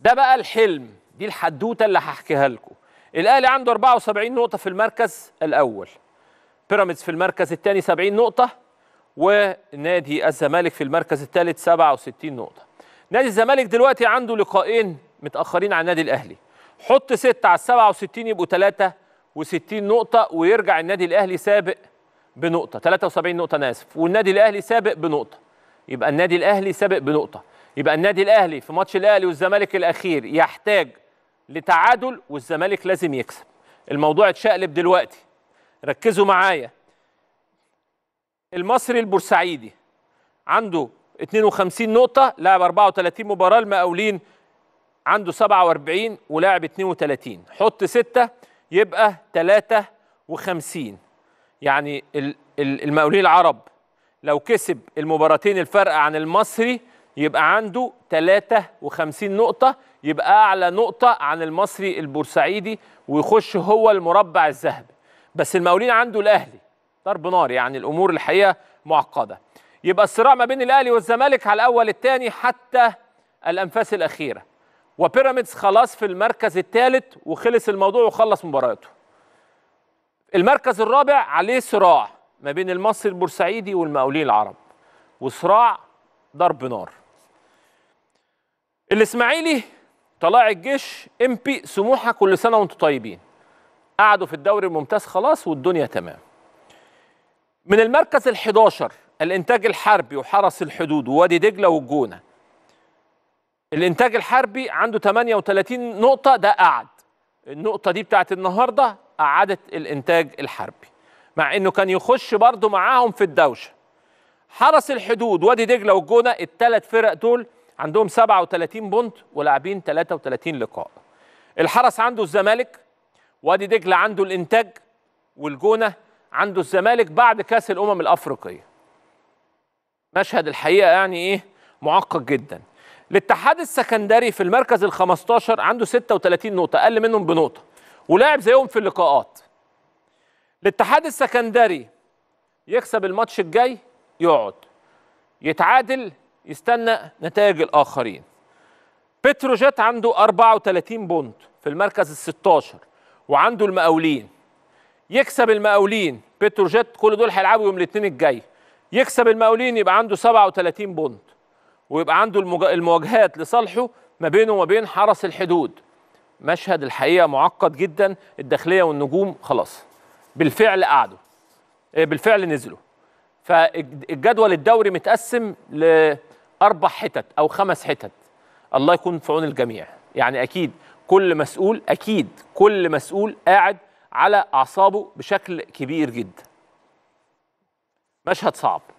ده بقى الحلم دي الحدوته اللي هحكيها لكم الاهلي عنده 74 نقطه في المركز الاول بيراميدز في المركز الثاني 70 نقطه ونادي الزمالك في المركز الثالث 67 نقطه نادي الزمالك دلوقتي عنده لقاءين متاخرين عن النادي الاهلي حط 6 على 67 يبقوا 63 نقطه ويرجع النادي الاهلي سابق بنقطه 73 نقطه انا اسف والنادي الاهلي سابق بنقطه يبقى النادي الاهلي سابق بنقطه يبقى النادي الاهلي في ماتش الاهلي والزمالك الاخير يحتاج لتعادل والزمالك لازم يكسب الموضوع اتشقلب دلوقتي ركزوا معايا المصري البورسعيدي عنده 52 نقطه لعب 34 مباراه المقاولين عنده 47 ولاعب 32 حط 6 يبقى 53 يعني المقاولين العرب لو كسب المباراتين الفرق عن المصري يبقى عنده 53 نقطة يبقى أعلى نقطة عن المصري البورسعيدي ويخش هو المربع الذهبي بس المقاولين عنده الأهلي ضرب نار يعني الأمور الحقيقة معقدة يبقى الصراع ما بين الأهلي والزمالك على الأول الثاني حتى الأنفاس الأخيرة وبيراميدز خلاص في المركز الثالث وخلص الموضوع وخلص مباراته المركز الرابع عليه صراع ما بين المصري البورسعيدي والمقاولين العرب وصراع ضرب نار الاسماعيلي طلائع الجيش ام بي سموحه كل سنه وانتم طيبين قعدوا في الدوري الممتاز خلاص والدنيا تمام من المركز ال11 الانتاج الحربي وحرس الحدود ووادي دجله والجونه الانتاج الحربي عنده 38 نقطه ده قعد النقطه دي بتاعت النهارده قعدت الانتاج الحربي مع انه كان يخش برضه معاهم في الدوشه حرس الحدود وادي دجله والجونه الثلاث فرق دول عندهم 37 بونت ولاعبين 33 لقاء الحرس عنده الزمالك وادي دجله عنده الانتاج والجونه عنده الزمالك بعد كاس الامم الافريقيه مشهد الحقيقه يعني ايه معقد جدا الاتحاد السكندري في المركز ال 15 عنده 36 نقطه اقل منهم بنقطه ولاعب زيهم في اللقاءات الاتحاد السكندري يكسب الماتش الجاي يقعد يتعادل يستنى نتائج الآخرين بتروجيت عنده 34 بونت في المركز ال 16 وعنده المقاولين يكسب المقاولين بتروجيت كل دول هيلعبوا يوم الاثنين الجاي يكسب المقاولين يبقى عنده 37 بونت ويبقى عنده المواجهات لصالحه ما بينه وما بين حرس الحدود مشهد الحقيقه معقد جدا الداخليه والنجوم خلاص بالفعل قعدوا آه، بالفعل نزلوا فالجدول الدوري متقسم ل اربع حتت او خمس حتت الله يكون في عون الجميع يعني اكيد كل مسؤول اكيد كل مسؤول قاعد على اعصابه بشكل كبير جدا مشهد صعب